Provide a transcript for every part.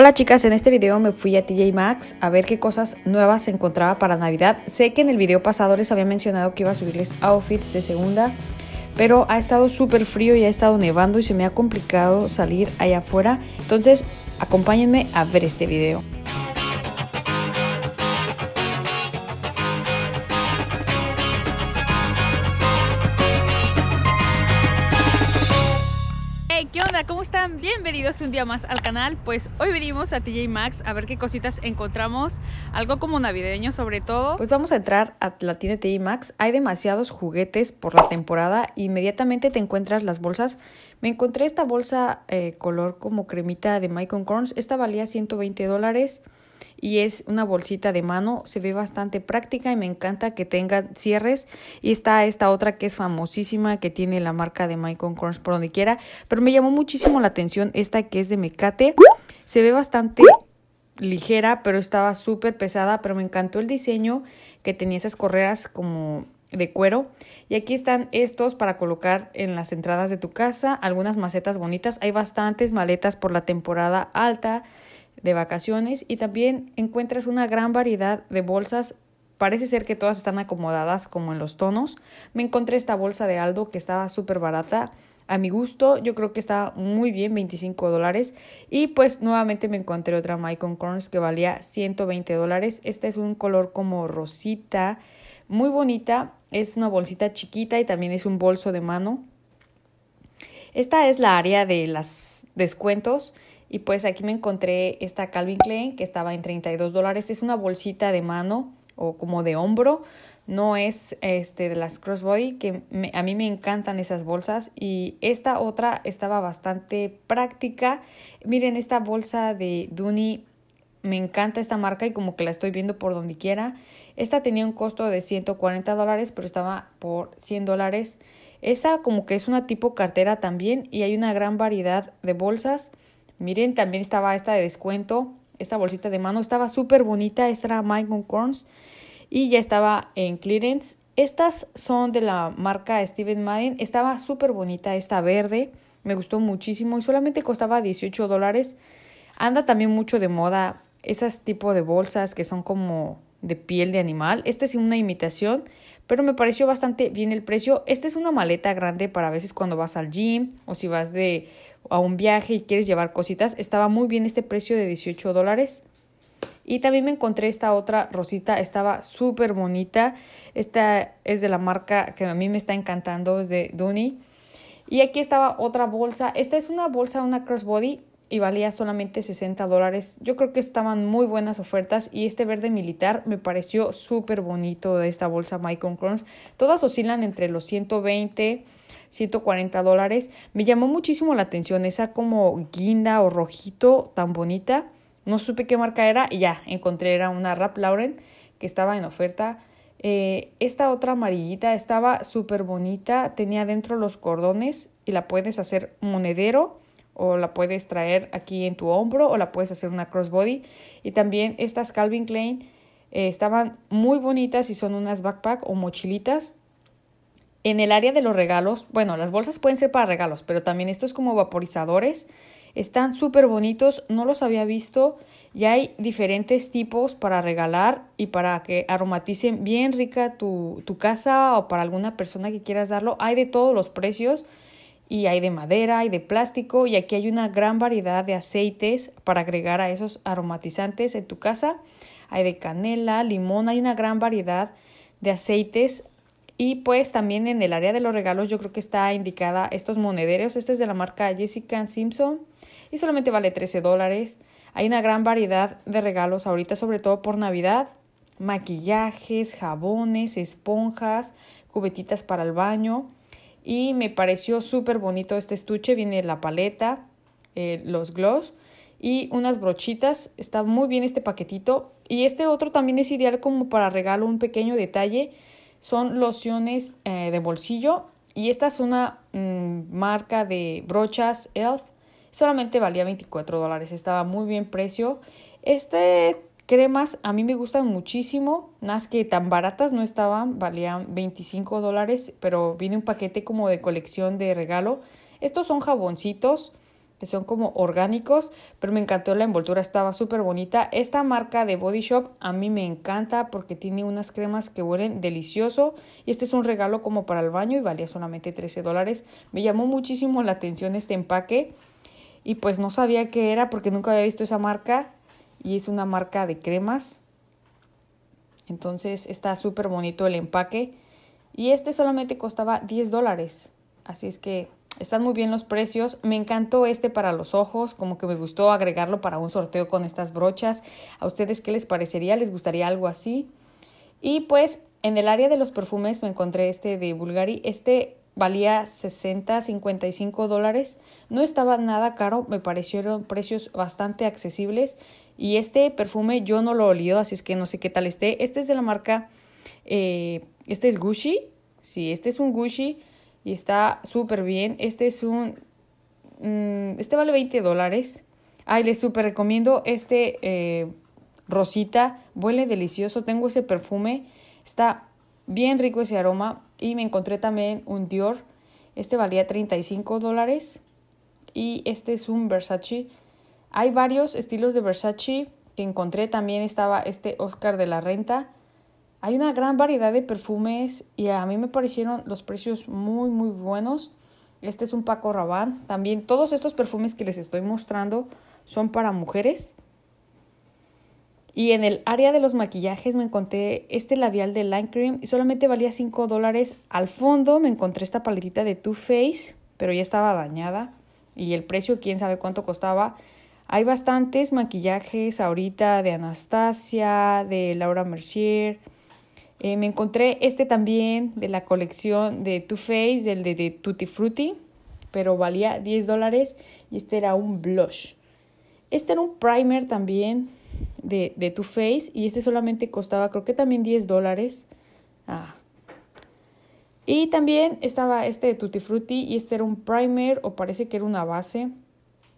Hola chicas, en este video me fui a TJ Maxx a ver qué cosas nuevas encontraba para Navidad. Sé que en el video pasado les había mencionado que iba a subirles outfits de segunda, pero ha estado súper frío y ha estado nevando y se me ha complicado salir allá afuera. Entonces acompáñenme a ver este video. Hey, ¿qué onda? ¿Cómo están? Bienvenidos un día más al canal. Pues hoy venimos a TJ Maxx a ver qué cositas encontramos, algo como navideño sobre todo. Pues vamos a entrar a la tienda TJ Maxx. Hay demasiados juguetes por la temporada. Inmediatamente te encuentras las bolsas. Me encontré esta bolsa eh, color como cremita de Michael Corns. Esta valía 120 dólares y es una bolsita de mano, se ve bastante práctica y me encanta que tenga cierres y está esta otra que es famosísima que tiene la marca de Michael Kors por donde quiera, pero me llamó muchísimo la atención esta que es de Mecate, se ve bastante ligera, pero estaba súper pesada, pero me encantó el diseño que tenía esas correas como de cuero. Y aquí están estos para colocar en las entradas de tu casa, algunas macetas bonitas. Hay bastantes maletas por la temporada alta de vacaciones y también encuentras una gran variedad de bolsas. Parece ser que todas están acomodadas como en los tonos. Me encontré esta bolsa de Aldo que estaba súper barata. A mi gusto, yo creo que estaba muy bien, 25 dólares. Y pues nuevamente me encontré otra Micon Corns que valía 120 dólares. Esta es un color como rosita, muy bonita. Es una bolsita chiquita y también es un bolso de mano. Esta es la área de los descuentos. Y pues aquí me encontré esta Calvin Klein que estaba en 32 dólares. Es una bolsita de mano o como de hombro. No es este de las crossbody que a mí me encantan esas bolsas y esta otra estaba bastante práctica. Miren esta bolsa de Duni me encanta esta marca y como que la estoy viendo por donde quiera. Esta tenía un costo de 140 dólares, pero estaba por 100 dólares. Esta como que es una tipo cartera también y hay una gran variedad de bolsas. Miren, también estaba esta de descuento, esta bolsita de mano, estaba súper bonita, esta era Mike Corns y ya estaba en clearance. Estas son de la marca Steven Madden, estaba súper bonita esta verde, me gustó muchísimo y solamente costaba 18 dólares. Anda también mucho de moda esas tipo de bolsas que son como de piel de animal. Esta es una imitación, pero me pareció bastante bien el precio. Esta es una maleta grande para a veces cuando vas al gym o si vas de a un viaje y quieres llevar cositas, estaba muy bien este precio de 18 dólares. Y también me encontré esta otra rosita, estaba súper bonita. Esta es de la marca que a mí me está encantando, es de Duni. Y aquí estaba otra bolsa. Esta es una bolsa, una crossbody y valía solamente 60 dólares. Yo creo que estaban muy buenas ofertas y este verde militar me pareció súper bonito de esta bolsa Michael Kors Todas oscilan entre los 120 y 140 dólares. Me llamó muchísimo la atención esa como guinda o rojito tan bonita. No supe qué marca era y ya encontré, era una Rap Lauren que estaba en oferta. Eh, esta otra amarillita estaba súper bonita, tenía dentro los cordones y la puedes hacer monedero o la puedes traer aquí en tu hombro o la puedes hacer una crossbody. Y también estas Calvin Klein eh, estaban muy bonitas y son unas backpack o mochilitas en el área de los regalos, bueno, las bolsas pueden ser para regalos, pero también estos como vaporizadores están súper bonitos, no los había visto y hay diferentes tipos para regalar y para que aromaticen bien rica tu, tu casa o para alguna persona que quieras darlo. Hay de todos los precios y hay de madera, hay de plástico y aquí hay una gran variedad de aceites para agregar a esos aromatizantes en tu casa. Hay de canela, limón, hay una gran variedad de aceites y pues también en el área de los regalos yo creo que está indicada estos monederos. Este es de la marca Jessica Simpson y solamente vale 13 dólares. Hay una gran variedad de regalos ahorita, sobre todo por Navidad. Maquillajes, jabones, esponjas, cubetitas para el baño. Y me pareció súper bonito este estuche. Viene la paleta, eh, los gloss y unas brochitas. Está muy bien este paquetito. Y este otro también es ideal como para regalo, un pequeño detalle son lociones eh, de bolsillo y esta es una mm, marca de brochas Elf. Solamente valía 24 dólares, estaba muy bien precio. Este cremas a mí me gustan muchísimo, más que tan baratas no estaban, valían 25 dólares, pero viene un paquete como de colección de regalo. Estos son jaboncitos que son como orgánicos, pero me encantó la envoltura, estaba súper bonita. Esta marca de Body Shop a mí me encanta porque tiene unas cremas que huelen delicioso y este es un regalo como para el baño y valía solamente 13 dólares. Me llamó muchísimo la atención este empaque y pues no sabía qué era porque nunca había visto esa marca y es una marca de cremas. Entonces está súper bonito el empaque y este solamente costaba 10 dólares. Así es que están muy bien los precios. Me encantó este para los ojos, como que me gustó agregarlo para un sorteo con estas brochas. ¿A ustedes qué les parecería? ¿Les gustaría algo así? Y pues en el área de los perfumes me encontré este de Bulgari. Este valía 60, 55 dólares. No estaba nada caro, me parecieron precios bastante accesibles. Y este perfume yo no lo olí, así es que no sé qué tal esté. Este es de la marca, eh, este es Gucci. Sí, este es un Gucci y está súper bien. Este es un... Mm, este vale 20 dólares. Ay, les súper recomiendo este eh, Rosita. Huele delicioso. Tengo ese perfume. Está bien rico ese aroma. Y me encontré también un Dior. Este valía 35 dólares. Y este es un Versace. Hay varios estilos de Versace que encontré. También estaba este Oscar de la Renta. Hay una gran variedad de perfumes y a mí me parecieron los precios muy muy buenos. Este es un Paco Rabanne. También todos estos perfumes que les estoy mostrando son para mujeres. Y en el área de los maquillajes me encontré este labial de Line Cream y solamente valía 5 dólares. Al fondo me encontré esta paletita de Too Faced, pero ya estaba dañada. Y el precio, quién sabe cuánto costaba. Hay bastantes maquillajes ahorita de Anastasia, de Laura Mercier, eh, me encontré este también de la colección de Too Faced, el de, Tutti Frutti, pero valía 10 dólares y este era un blush. Este era un primer también de, de Too Faced y este solamente costaba creo que también 10 dólares. Ah. Y también estaba este de Tutti Frutti y este era un primer o parece que era una base.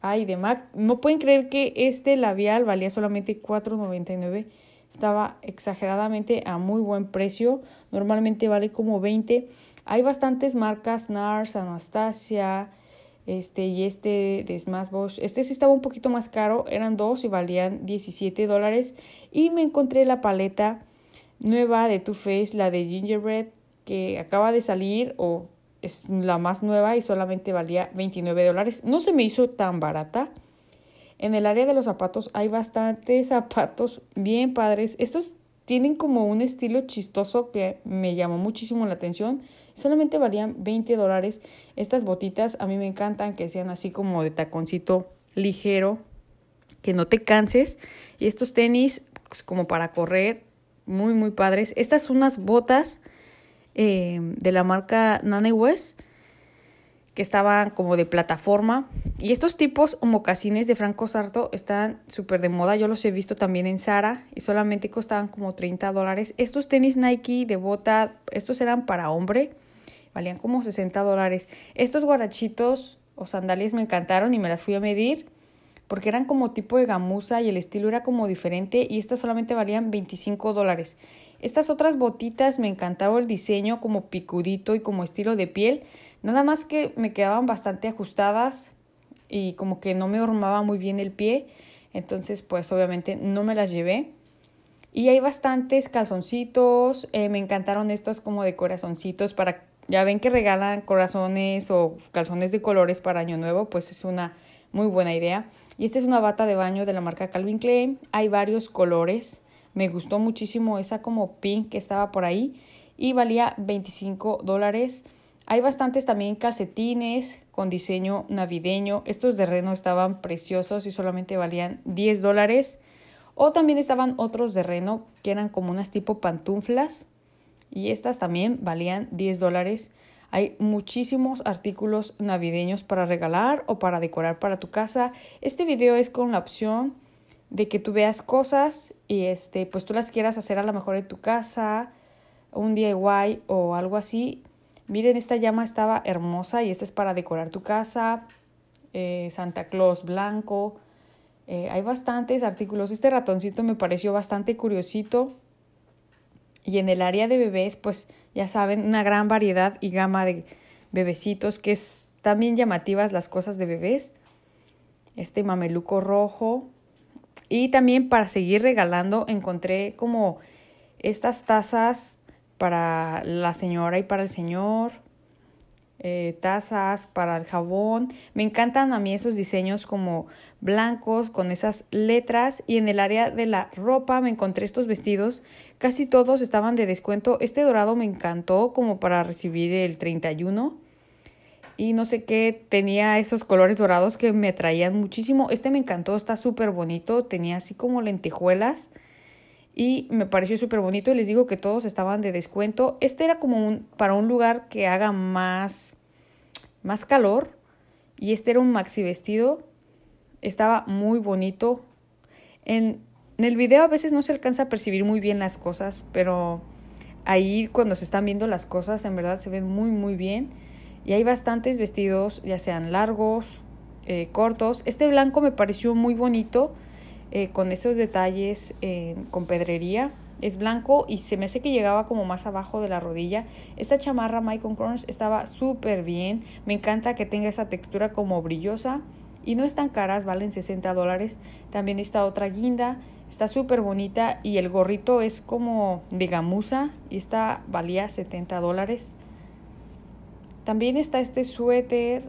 Ay, de MAC. No pueden creer que este labial valía solamente $4.99 estaba exageradamente a muy buen precio, normalmente vale como 20. Hay bastantes marcas, NARS, Anastasia, este y este de Smashbox. Este sí estaba un poquito más caro, eran dos y valían 17 dólares. Y me encontré la paleta nueva de Too Faced, la de Gingerbread, que acaba de salir o es la más nueva y solamente valía 29 dólares. No se me hizo tan barata. En el área de los zapatos hay bastantes zapatos bien padres. Estos tienen como un estilo chistoso que me llamó muchísimo la atención. Solamente valían 20 dólares. Estas botitas a mí me encantan que sean así como de taconcito ligero, que no te canses. Y estos tenis pues, como para correr, muy, muy padres. Estas son unas botas eh, de la marca Nane West que estaban como de plataforma. Y estos tipos o mocasines de Franco Sarto están súper de moda. Yo los he visto también en Sara y solamente costaban como 30 dólares. Estos tenis Nike de bota, estos eran para hombre, valían como 60 dólares. Estos guarachitos o sandalias me encantaron y me las fui a medir porque eran como tipo de gamuza y el estilo era como diferente y estas solamente valían 25 dólares. Estas otras botitas me encantaba el diseño como picudito y como estilo de piel, nada más que me quedaban bastante ajustadas y como que no me hormaba muy bien el pie, entonces pues obviamente no me las llevé. Y hay bastantes calzoncitos, eh, me encantaron estos como de corazoncitos para, ya ven que regalan corazones o calzones de colores para Año Nuevo, pues es una muy buena idea. Y esta es una bata de baño de la marca Calvin Klein, hay varios colores me gustó muchísimo esa como pink que estaba por ahí y valía 25 dólares. Hay bastantes también calcetines con diseño navideño. Estos de reno estaban preciosos y solamente valían 10 dólares. O también estaban otros de reno que eran como unas tipo pantuflas y estas también valían 10 dólares. Hay muchísimos artículos navideños para regalar o para decorar para tu casa. Este video es con la opción de que tú veas cosas y este, pues tú las quieras hacer a lo mejor en tu casa, un DIY o algo así. Miren, esta llama estaba hermosa y esta es para decorar tu casa, eh, Santa Claus blanco. Eh, hay bastantes artículos. Este ratoncito me pareció bastante curiosito. Y en el área de bebés, pues ya saben, una gran variedad y gama de bebecitos, que es también llamativas las cosas de bebés. Este mameluco rojo, y también para seguir regalando encontré como estas tazas para la señora y para el señor. Eh, tazas para el jabón. Me encantan a mí esos diseños como blancos con esas letras y en el área de la ropa me encontré estos vestidos. Casi todos estaban de descuento. Este dorado me encantó como para recibir el 31 y no sé qué, tenía esos colores dorados que me atraían muchísimo. Este me encantó, está súper bonito, tenía así como lentejuelas y me pareció súper bonito y les digo que todos estaban de descuento. Este era como un, para un lugar que haga más, más calor y este era un maxi vestido, estaba muy bonito. En, en el video a veces no se alcanza a percibir muy bien las cosas, pero ahí cuando se están viendo las cosas en verdad se ven muy muy bien. Y hay bastantes vestidos, ya sean largos, eh, cortos. Este blanco me pareció muy bonito eh, con esos detalles eh, con pedrería. Es blanco y se me hace que llegaba como más abajo de la rodilla. Esta chamarra Michael Crones estaba súper bien. Me encanta que tenga esa textura como brillosa. Y no están caras, valen 60 dólares. También esta otra guinda. Está súper bonita y el gorrito es como de gamuza y esta valía 70 dólares. También está este suéter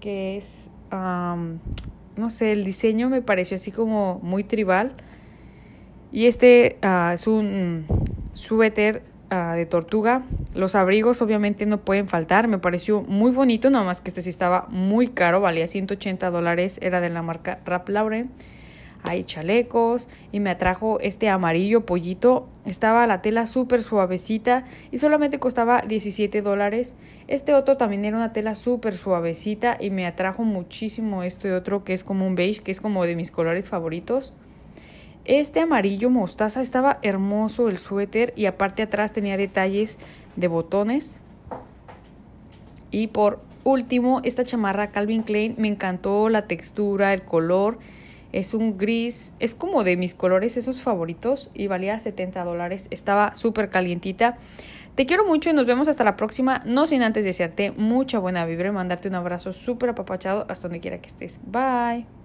que es, no sé, el diseño me pareció así como muy tribal. Y este ah, es un suéter ah, de tortuga. Los abrigos obviamente no pueden faltar. Me pareció muy bonito, nada más que este sí estaba muy caro, valía 180 dólares. Era de la marca Rap Lauren hay chalecos y me atrajo este amarillo pollito. Estaba la tela súper suavecita y solamente costaba 17 dólares. Este otro también era una tela súper suavecita y me atrajo muchísimo este otro que es como un beige, que es como de mis colores favoritos. Este amarillo mostaza estaba hermoso el suéter y aparte atrás tenía detalles de botones. Y por último, esta chamarra Calvin Klein me encantó la textura, el color es un gris, es como de mis colores, esos favoritos, y valía 70 dólares. Estaba súper calientita. Te quiero mucho y nos vemos hasta la próxima. No sin antes desearte mucha buena vibra y mandarte un abrazo súper apapachado hasta donde quiera que estés. Bye.